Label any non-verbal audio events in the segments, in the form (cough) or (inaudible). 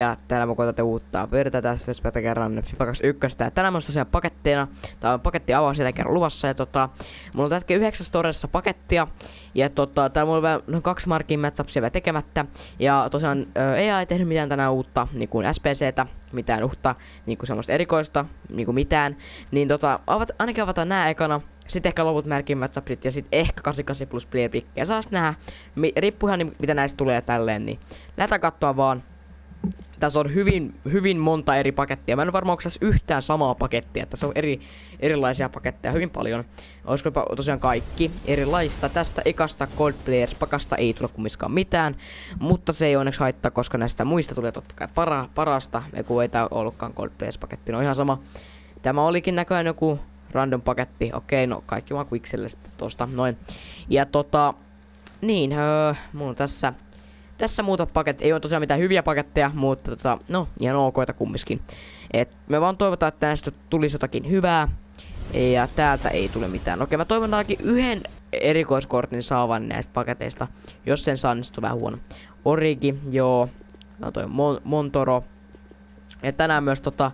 Ja täällä mukotatte uutta verta tässä Vespätä kerran FIFA 21. Ja tänään on tosiaan pakettina. Tää on paketti avaa siellä kerran luvassa. Ja tota, mulla on tällä yhdeksäs torressa pakettia. Ja tota, täällä mulla on vielä noin kaksi markin matchupsia vielä tekemättä. Ja tosiaan ei ei tehnyt mitään tänään uutta, niinku SPCtä, mitään uutta, niinku semmoista erikoista, niinku mitään. Niin tota, avat, ainakin avataan nää ekana. Sitten ehkä loput merkin matchupsit ja sitten ehkä 88 plus player Ja saa nähdä, riippuu ihan niin, mitä näistä tulee tälleen, niin lähdetään katsoa vaan tässä on hyvin, hyvin monta eri pakettia. Mä en varmaan oksas yhtään samaa pakettia. Tässä on eri, erilaisia paketteja hyvin paljon. Olisiko tosiaan kaikki erilaista. Tästä ekasta Cold Players pakasta ei tule kumminkaan mitään. Mutta se ei onneksi haittaa, koska näistä muista tulee totta kai para, parasta. Kun ei tää ollutkaan Cold Players paketti, no ihan sama. Tämä olikin näköjään joku random paketti. Okei, no kaikki vaan Quickselle sitten tosta, noin. Ja tota, niin, öö, mulla on tässä tässä muuta paketti. Ei ole tosiaan mitään hyviä paketteja, mutta tota, no, ihan okoita kummiskin. Et me vaan toivotaan, että näistä tulisi jotakin hyvää. Ja täältä ei tule mitään. Okei, mä toivon ainakin yhden erikoiskortin saavan näistä paketeista. Jos sen saa, niin se on vähän huono. Origi, joo. No toi Mon Montoro. Ja tänään myös tota...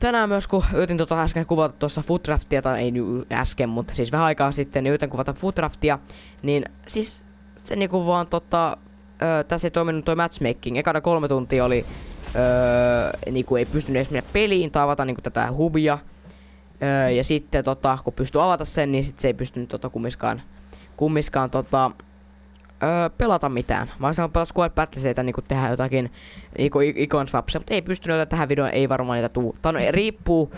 Tänään myös, kun yritin tota äsken kuvata tuossa Footraftia, tai ei äsken, mutta siis vähän aikaa sitten, niin yritin kuvata Footraftia, niin siis se niinku vaan tota, ö, tässä ei toiminut toi matchmaking. Ekana kolme tuntia oli, öö, niinku ei pystynyt edes mennä peliin tai avata niinku tätä hubia. Ö, ja sitten tota, kun pystyi avata sen, niin sit se ei pystynyt tota kummiskaan, kummiskaan tota, ö, pelata mitään. Mä olisin pelata Squad Battleseitä niinku tehdä jotakin niinku icon swapsia, mutta ei pystynyt tähän videoon, ei varmaan niitä tuu. Tai no, riippuu,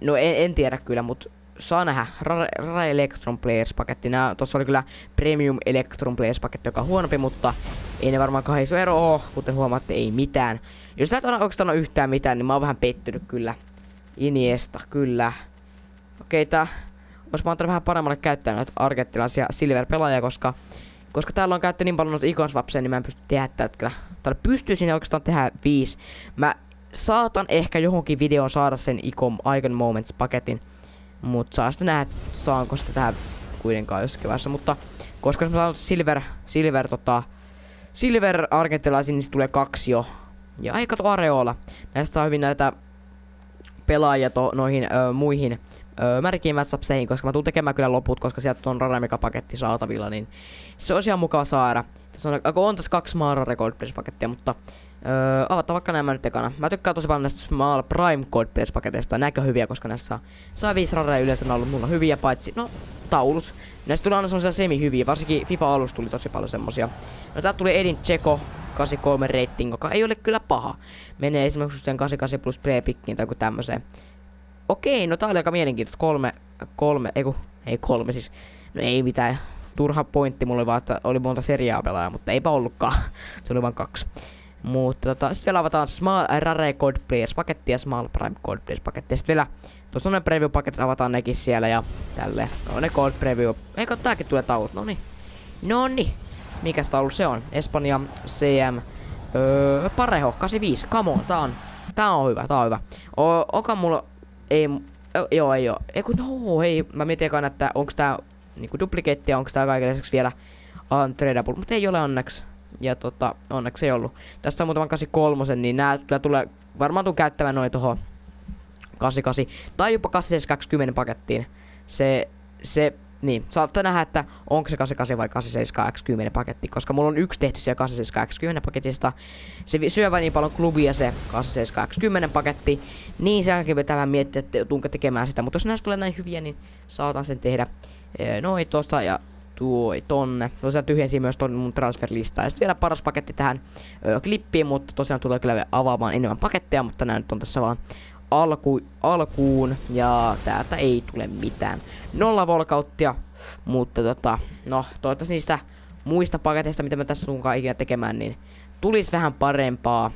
no en, en tiedä kyllä, mutta saa nähdä. Rare, Rare Electron Players paketti. Nää, tossa oli kyllä Premium Electron Players paketti, joka on huonompi, mutta ei ne kahden iso ero oo. Kuten huomaatte, ei mitään. Jos näet on oikeastaan on yhtään mitään, niin mä oon vähän pettynyt kyllä. Iniesta, kyllä. Okei, okay, tää... Olis mä antanut vähän paremmalle käyttää noita argettilaisia silver-pelaajia, koska... Koska täällä on käytetty niin paljon noita ikonswapseja, niin mä en pysty tehdä tällä hetkellä. Täällä pystyy sinne oikeastaan tehdä viisi. Mä saatan ehkä johonkin videoon saada sen Icon, Icon Moments paketin mutta saa sitten nähdä, saanko sitä tähän kuitenkaan jossakin vaiheessa. mutta koska mä saanut Silver, Silver tota, Silver argentilaisin, niin tulee kaksi jo. Ja aika kato Areola. Näistä saa hyvin näitä pelaajia to, noihin ö, muihin öö, märkiin matchupseihin, koska mä tulen tekemään kyllä loput, koska sieltä on Raramika-paketti saatavilla, niin se olisi ihan mukava saada. Tässä on, on tässä kaksi Maara pakettia mutta öö, avataan vaikka nämä nyt ekana. Mä tykkään tosi paljon näistä Maara Prime Goldplays paketeista, näkö hyviä, koska näissä saa viisi rareja yleensä on ollut mulla hyviä, paitsi, no, taulut. Näistä tuli aina semmosia semi-hyviä, varsinkin fifa alus tuli tosi paljon semmosia. No tää tuli Edin Tseko, 83 rating, joka ei ole kyllä paha. Menee esimerkiksi sen 88 plus prepikkiin tai joku tämmöseen. Okei, no tää oli aika mielenkiintoista. Kolme, kolme, ei, kun, ei kolme siis. No ei mitään. Turha pointti mulla oli vaan, että oli monta seriaa pelaajaa, mutta eipä ollutkaan. Se oli vaan kaksi. Mutta tota, siellä avataan Small Rare Code Players paketti ja Small Prime Code Players paketti. Ja sitten vielä, tuossa on ne preview paketit, avataan nekin siellä ja tälle. No ne code preview. Eikö tääkin tulee taulut, no niin. No niin. Mikäs taulu se on? Espanja CM. Öö, Pareho, 85, come on, tää on. Tää on hyvä, tää on hyvä. O, oka mulla ei, joo ei oo. Ei kun no, ei, mä mietin ekaan, että onks tää niinku duplikeetti ja onks tää kaiken lisäksi vielä untradeable, Mut ei ole onneksi. Ja tota, onneksi ei ollut. Tässä on muutaman 83, niin nää kyllä tulee varmaan tuu käyttämään noin tuohon 88 tai jopa 820 pakettiin. Se, se niin, saattaa nähdä, että onko se 88 vai 87 x paketti, koska mulla on yksi tehty siellä 87 x paketista. Se syö vain niin paljon klubia se 87 x paketti, niin sen jälkeen pitää vähän miettiä, että tunka tekemään sitä. Mutta jos näistä tulee näin hyviä, niin saatan sen tehdä eh, noin tosta ja tuoi tonne. Tosiaan no, tyhjensi myös ton mun transferlista, Ja sitten vielä paras paketti tähän ö, klippiin, mutta tosiaan tulee kyllä avaamaan enemmän paketteja, mutta nämä nyt on tässä vaan alku, alkuun ja täältä ei tule mitään. Nolla volkauttia, mutta tota, no toivottavasti niistä muista paketeista, mitä mä tässä tulenkaan ikinä tekemään, niin tulisi vähän parempaa.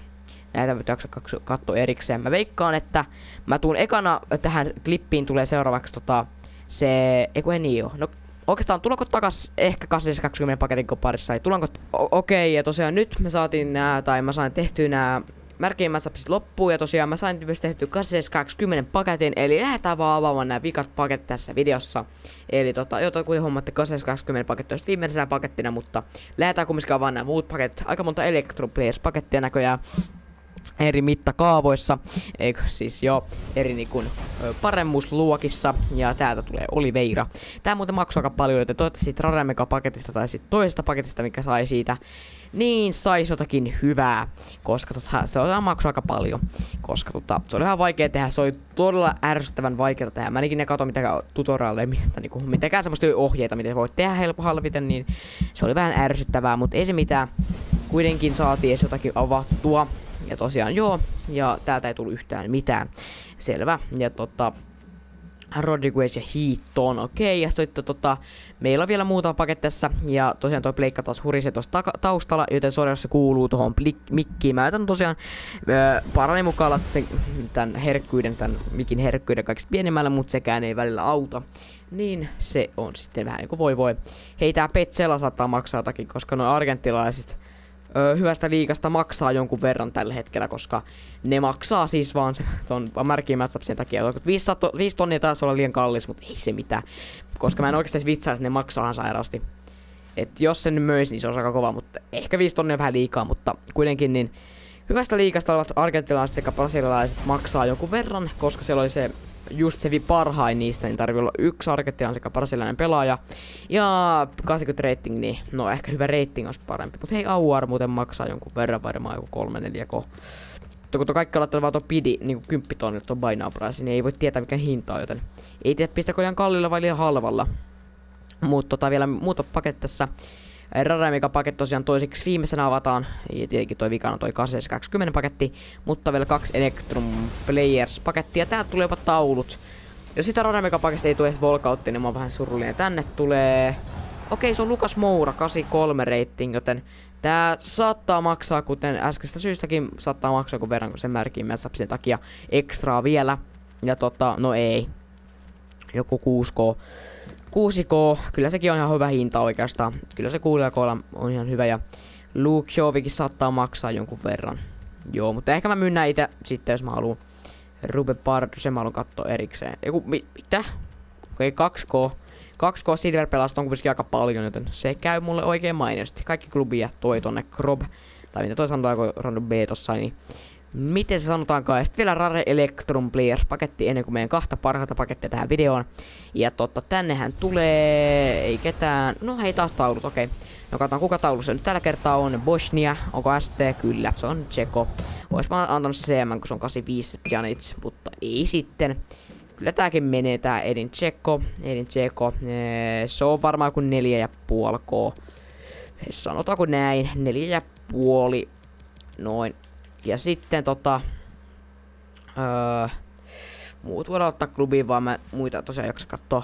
Näitä mä jaksa katsoa erikseen. Mä veikkaan, että mä tuun ekana tähän klippiin tulee seuraavaksi tota se, ei kun ei niin oo. No oikeastaan tulanko takas ehkä 820 paketin parissa, ei tulanko okei, okay, ja tosiaan nyt me saatiin nää, tai mä sain tehtyä nää Märkeimmän siis loppuu ja tosiaan mä sain myös tehty 20 paketin, eli lähdetään vaan avaamaan nämä vikat paketit tässä videossa. Eli tota, kuin hommatte 20 paketti olisi viimeisenä pakettina, mutta lähdetään kumminkin avaamaan nämä muut paketit. Aika monta Electroplayers pakettia näköjään eri mittakaavoissa, eikö siis joo, eri niin paremmuusluokissa, ja täältä tulee Oliveira. Tää muuten maksoi aika paljon, joten toivottavasti Raremeka-paketista tai sitten toisesta paketista, mikä sai siitä, niin saisi jotakin hyvää, koska tota, se on maksoi aika paljon, koska tota, se oli ihan vaikea tehdä, se oli todella ärsyttävän vaikeaa tehdä. Mä ne katso mitä tutoriaaleja, (laughs) mitä, niinku, mitäkään semmoista ohjeita, miten voit tehdä helpo halviten, niin se oli vähän ärsyttävää, mutta ei se mitään. Kuitenkin saatiin edes jotakin avattua. Ja tosiaan joo, ja täältä ei tullut yhtään mitään. Selvä. Ja tota, Rodriguez ja on okei, okay, ja sitten tota, meillä on vielä muutama paketti tässä, ja tosiaan toi pleikka taas hurisee tuossa ta- taustalla, joten sorjassa kuuluu tuohon mikkiin. Mä jätän tosiaan öö, parani mukaan tämän herkkyyden, tämän mikin herkkyyden kaikista pienemmällä, mutta sekään ei välillä auta. Niin se on sitten vähän niinku voi voi. Hei tää Petsela saattaa maksaa jotakin, koska noin argentilaiset ö, hyvästä liikasta maksaa jonkun verran tällä hetkellä, koska ne maksaa siis vaan se, ton märkiä matchupsien takia. 5, tonnia taas olla liian kallis, mutta ei se mitään. Koska mä en oikeasti vitsaa, että ne maksaa sairaasti. Et jos sen myös, niin se on aika kova, mutta ehkä 5 tonnia vähän liikaa, mutta kuitenkin niin hyvästä liikasta olevat argentilaiset sekä brasilialaiset maksaa jonkun verran, koska siellä oli se just se parhain niistä, niin tarvii olla yksi Argentina sekä parasilainen pelaaja. Ja 80 rating, niin no ehkä hyvä rating olisi parempi. Mutta hei, AUR muuten maksaa jonkun verran varmaan joku 3 4 ko. Mutta kun kaikki laittaa vaan to pidi, niin kuin 10 tonni tuon buy niin ei voi tietää mikä hinta on, joten ei tiedä pistäkö liian kalliilla vai liian halvalla. Mutta tota, vielä muuta paketti tässä. Radar mikä paketti tosiaan toiseksi viimeisenä avataan. Ja tietenkin toi vikana toi 820 paketti. Mutta vielä kaksi Electrum Players pakettia. Täältä tulee jopa taulut. Jos sitä Radar mikä paketista ei tule edes Volkautti, niin mä oon vähän surullinen. Tänne tulee... Okei, se on Lukas Moura, 83 rating, joten tää saattaa maksaa, kuten äskeistä syystäkin saattaa maksaa kun verran, kun se märkii sen takia ekstraa vielä. Ja tota, no ei. Joku 6K 6K, kyllä sekin on ihan hyvä hinta oikeastaan. Kyllä se 6K on ihan hyvä ja Luke Jovikin saattaa maksaa jonkun verran. Joo, mutta ehkä mä myyn itse sitten, jos mä haluan. Rube Pardo, sen mä haluan katsoa erikseen. Joku, mi, mitä? Okei, okay, 2K. 2K Silver pelasta on kuitenkin aika paljon, joten se käy mulle oikein mainiosti. Kaikki klubia toi tonne Krob. Tai mitä toi sanotaanko Rondo B tossa, niin miten se sanotaankaan. Ja sitten vielä Rare Electrum Players-paketti ennen kuin meidän kahta parhaita pakettia tähän videoon. Ja totta, tännehän tulee... Ei ketään... No hei taas taulut, okei. Okay. No katsotaan kuka taulussa nyt tällä kertaa on. Bosnia, onko ST? Kyllä, se on Tseko. Ois mä antanut CM, kun se on 85 Janits, mutta ei sitten. Kyllä tääkin menee tää Edin Tseko. Edin Tseko. Se on varmaan kuin 4,5 K. Sanotaanko näin, 4,5. Noin, ja sitten tota... Öö, muut voidaan ottaa klubiin, vaan mä muita tosiaan jaksa katsoa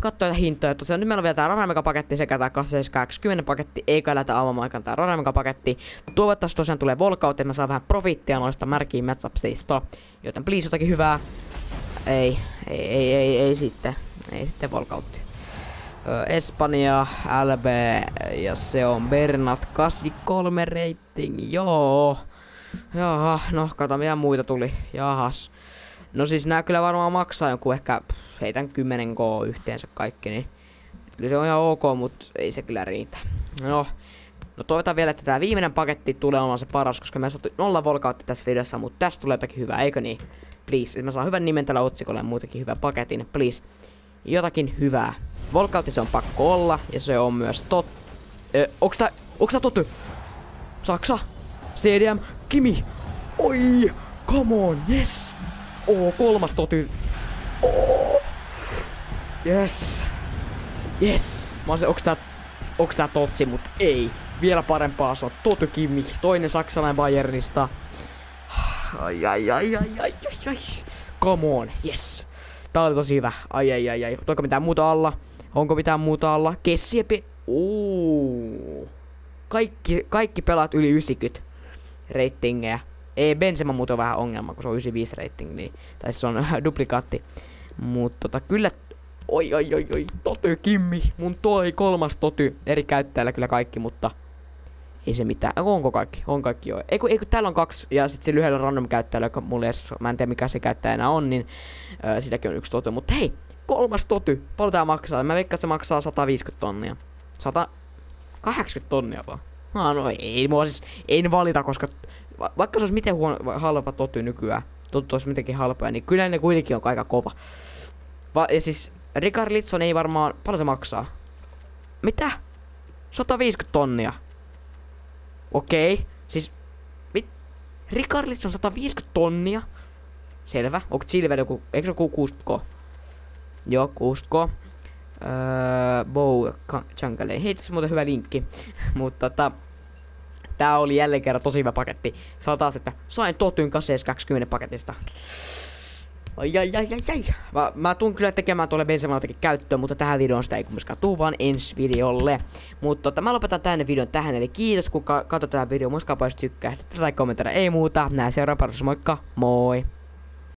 katsoa hintoja. Tosiaan nyt meillä on vielä tää Ranamega-paketti sekä tää 8780 paketti, eikä lähetä avaamaan aikaan tää Ranamega-paketti. Toivottavasti tosiaan tulee volkaut, että mä saan vähän profittia noista märkiin matchupseista. Joten please jotakin hyvää. Ei, ei, ei, ei, ei sitten. Ei sitten volkautti. Espanja, LB ja se on Bernat 83 rating, joo. Jaha, no kato mitä muita tuli. Jahas. No siis nää kyllä varmaan maksaa joku ehkä, pff, heitän 10 k yhteensä kaikki, niin kyllä se on ihan ok, mutta ei se kyllä riitä. No, no toivotaan vielä, että tämä viimeinen paketti tulee olemaan se paras, koska me saatu nolla volkautta tässä videossa, mutta tästä tulee jotakin hyvää, eikö niin? Please, mä saan hyvän nimen tällä otsikolla ja muutenkin hyvän paketin, please. Jotakin hyvää. Volkautti se on pakko olla, ja se on myös tot... Ö, onks tää... Onks tää totta? Saksa? CDM, Kimi. Oi, come on, yes. Oo, kolmas toty. Oh. Yes. Yes. Mä oon se, onks tää, onks tää totsi, mut ei. Vielä parempaa se on Toty Kimi, toinen saksalainen Bayernista. Ai ai ai ai ai ai ai. Come on, yes. Tää oli tosi hyvä. Ai ai ai ai. Onko mitään muuta alla? Onko mitään muuta alla? Kessiepi. Ooh. Kaikki, kaikki pelaat yli 90 ratingeja. Ei Benzema muuten on vähän ongelma, kun se on 95 rating, niin, tai se on (laughs) duplikaatti. Mutta tota, kyllä Oi, oi, oi, oi, toty Kimmi. Mun toi kolmas toty. Eri käyttäjällä kyllä kaikki, mutta ei se mitään. Onko kaikki? On kaikki joo. Eikö, eikö täällä on kaksi, ja sitten se lyhyellä random käyttäjällä, joka mulle edes, mä en tiedä mikä se käyttäjä enää on, niin ö, sitäkin on yksi toty. Mutta hei, kolmas toty. Paljon tää maksaa? Mä veikkaan, että se maksaa 150 tonnia. 180 tonnia vaan. No, no ei mua siis, en valita, koska va- vaikka se olisi miten huono, halpa toty nykyään, totu olisi mitenkin halpoja, niin kyllä ne kuitenkin on aika kova. Va- ja siis Ricard Litson ei varmaan, paljon se maksaa? Mitä? 150 tonnia. Okei, okay. siis mit? Ricard Litson 150 tonnia? Selvä, onko Silver joku, eikö se joku 60 Joo, 60 Öö, Bow Changale. Hei, tässä on muuten hyvä linkki. (laughs) Mutta tota, tää oli jälleen kerran tosi hyvä paketti. Sanotaan, että sain totyn 20 paketista. Ai, ai, ai, ai, ai. Mä, mä tuun kyllä tekemään tuolle bensemalla käyttöön, mutta tähän videoon sitä ei kummiskaan tuu, vaan ensi videolle. Mutta tota, mä lopetan tänne videon tähän, eli kiitos kun ka- katsoit tätä videoa. Muistakaa paitsi tykkää, tätä tai kommentoida, ei muuta. Nää seuraavan parissa, moikka, moi!